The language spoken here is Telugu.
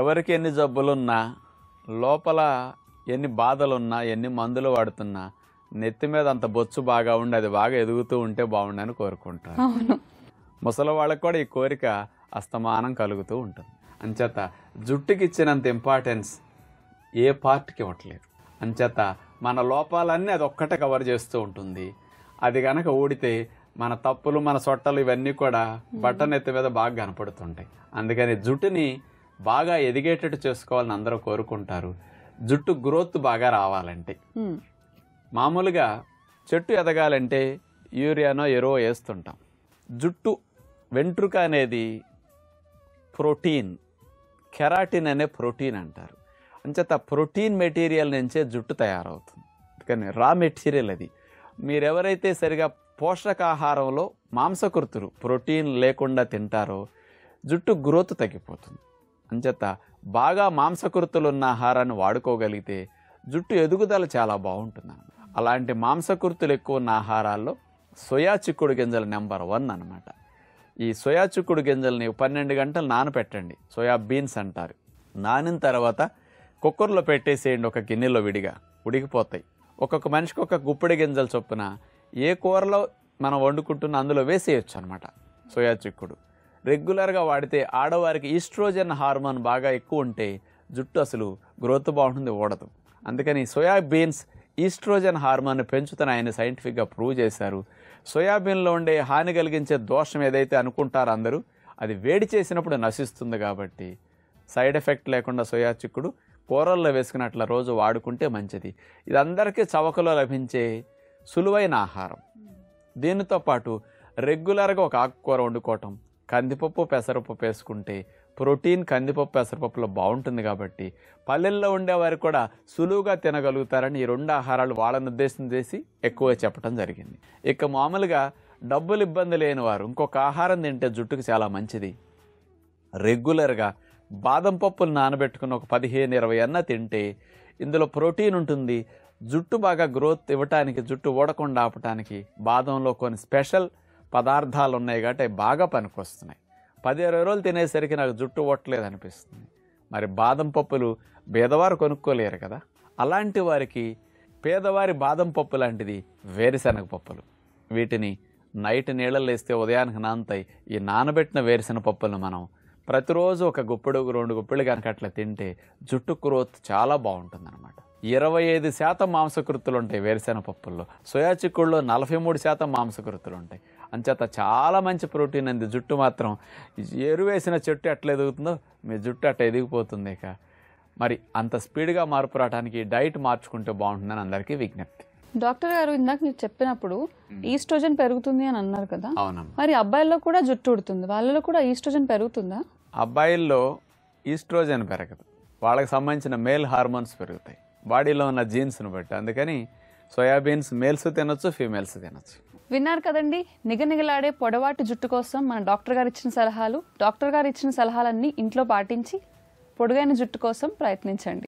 ఎవరికి ఎన్ని జబ్బులున్నా లోపల ఎన్ని బాధలున్నా ఎన్ని మందులు వాడుతున్నా నెత్తి మీద అంత బొచ్చు బాగా ఉండి అది బాగా ఎదుగుతూ ఉంటే బాగుండని కోరుకుంటాను ముసలి వాళ్ళకు కూడా ఈ కోరిక అస్తమానం కలుగుతూ ఉంటుంది అంచేత జుట్టుకి ఇచ్చినంత ఇంపార్టెన్స్ ఏ పార్ట్కి ఇవ్వట్లేదు అంచేత మన లోపాలన్నీ అది ఒక్కటే కవర్ చేస్తూ ఉంటుంది అది గనక ఊడితే మన తప్పులు మన సొట్టలు ఇవన్నీ కూడా బట్టనెత్తి మీద బాగా కనపడుతుంటాయి అందుకని జుట్టుని బాగా ఎదిగేటట్టు చేసుకోవాలని అందరూ కోరుకుంటారు జుట్టు గ్రోత్ బాగా రావాలంటే మామూలుగా చెట్టు ఎదగాలంటే యూరియానో ఎరో వేస్తుంటాం జుట్టు వెంట్రుక అనేది ప్రోటీన్ కెరాటిన్ అనే ప్రోటీన్ అంటారు అంచేత ప్రోటీన్ మెటీరియల్ నుంచే జుట్టు తయారవుతుంది కానీ రా మెటీరియల్ అది మీరెవరైతే సరిగా పోషకాహారంలో మాంసకృతులు ప్రోటీన్ లేకుండా తింటారో జుట్టు గ్రోత్ తగ్గిపోతుంది అంచేత బాగా ఉన్న ఆహారాన్ని వాడుకోగలిగితే జుట్టు ఎదుగుదల చాలా బాగుంటుంది అలాంటి మాంసకృతులు ఎక్కువ ఉన్న ఆహారాల్లో సోయా చిక్కుడు గింజలు నెంబర్ వన్ అనమాట ఈ సోయా చిక్కుడు గింజల్ని పన్నెండు గంటలు నానపెట్టండి సోయా బీన్స్ అంటారు నానిన తర్వాత కుక్కర్లో పెట్టేసేయండి ఒక గిన్నెలో విడిగా ఉడికిపోతాయి ఒక్కొక్క మనిషికి ఒక గుప్పిడి గింజలు చొప్పున ఏ కూరలో మనం వండుకుంటున్న అందులో వేసేయచ్చు అనమాట సోయా చిక్కుడు రెగ్యులర్గా వాడితే ఆడవారికి ఈస్ట్రోజన్ హార్మోన్ బాగా ఎక్కువ ఉంటే జుట్టు అసలు గ్రోత్ బాగుంటుంది ఓడదు అందుకని సోయాబీన్స్ ఈస్ట్రోజన్ హార్మోన్ పెంచుతున్నాయని సైంటిఫిక్గా ప్రూవ్ చేశారు సోయాబీన్లో ఉండే హాని కలిగించే దోషం ఏదైతే అనుకుంటారో అందరూ అది వేడి చేసినప్పుడు నశిస్తుంది కాబట్టి సైడ్ ఎఫెక్ట్ లేకుండా సోయా చిక్కుడు కూరల్లో వేసుకున్నట్ల రోజు వాడుకుంటే మంచిది ఇది అందరికీ చవకలో లభించే సులువైన ఆహారం దీనితో పాటు రెగ్యులర్గా ఒక ఆకుకూర వండుకోవటం కందిపప్పు పెసరపప్పు వేసుకుంటే ప్రోటీన్ కందిపప్పు పెసరపప్పులో బాగుంటుంది కాబట్టి పల్లెల్లో ఉండేవారు కూడా సులువుగా తినగలుగుతారని ఈ రెండు ఆహారాలు వాళ్ళని ఉద్దేశం చేసి ఎక్కువ చెప్పడం జరిగింది ఇక మామూలుగా డబ్బులు ఇబ్బంది లేని వారు ఇంకొక ఆహారం తింటే జుట్టుకు చాలా మంచిది రెగ్యులర్గా బాదం పప్పులు నానబెట్టుకుని ఒక పదిహేను ఇరవై అన్న తింటే ఇందులో ప్రోటీన్ ఉంటుంది జుట్టు బాగా గ్రోత్ ఇవ్వటానికి జుట్టు ఊడకుండా ఆపటానికి బాదంలో కొన్ని స్పెషల్ పదార్థాలు ఉన్నాయి కాబట్టి అవి బాగా పనికొస్తున్నాయి పది ఇరవై రోజులు తినేసరికి నాకు జుట్టు ఒట్టలేదు అనిపిస్తుంది మరి బాదం పప్పులు పేదవారు కొనుక్కోలేరు కదా అలాంటి వారికి పేదవారి బాదం పప్పు లాంటిది వేరుశనగ పప్పులు వీటిని నైట్ నీళ్ళల్లో వేస్తే ఉదయానికి నానతాయి ఈ నానబెట్టిన వేరుశనగ పప్పులను మనం ప్రతిరోజు ఒక గుప్పెడు రెండు గుప్పిళ్ళు కనుక అట్లా తింటే జుట్టు గ్రోత్ చాలా అనమాట ఇరవై ఐదు శాతం మాంసకృతులు ఉంటాయి వేరుశెనగ పప్పుల్లో సోయా చిక్కుల్లో నలభై మూడు శాతం మాంసకృతులు ఉంటాయి అంచేత చాలా మంచి ప్రోటీన్ అంది జుట్టు మాత్రం ఎరువేసిన చెట్టు ఎట్లా ఎదుగుతుందో మీ జుట్టు అట్లా ఎదిగిపోతుంది ఇక మరి అంత స్పీడ్గా మార్పు రావడానికి డైట్ మార్చుకుంటే బాగుంటుందని అందరికీ విజ్ఞప్తి డాక్టర్ గారు ఇందాక మీరు చెప్పినప్పుడు ఈస్ట్రోజన్ పెరుగుతుంది అని అన్నారు కదా మరి అబ్బాయిల్లో కూడా జుట్టు ఉడుతుంది వాళ్ళలో కూడా ఈస్ట్రోజన్ పెరుగుతుందా అబ్బాయిల్లో ఈస్ట్రోజన్ పెరగదు వాళ్ళకి సంబంధించిన మేల్ హార్మోన్స్ పెరుగుతాయి బాడీలో ఉన్న జీన్స్ను బట్టి అందుకని సోయాబీన్స్ మేల్స్ తినొచ్చు ఫీమేల్స్ తినొచ్చు విన్నారు కదండి నిగనిగలాడే పొడవాటి జుట్టు కోసం మన డాక్టర్ గారు ఇచ్చిన సలహాలు డాక్టర్ గారు ఇచ్చిన సలహాలన్నీ ఇంట్లో పాటించి పొడుగైన జుట్టు కోసం ప్రయత్నించండి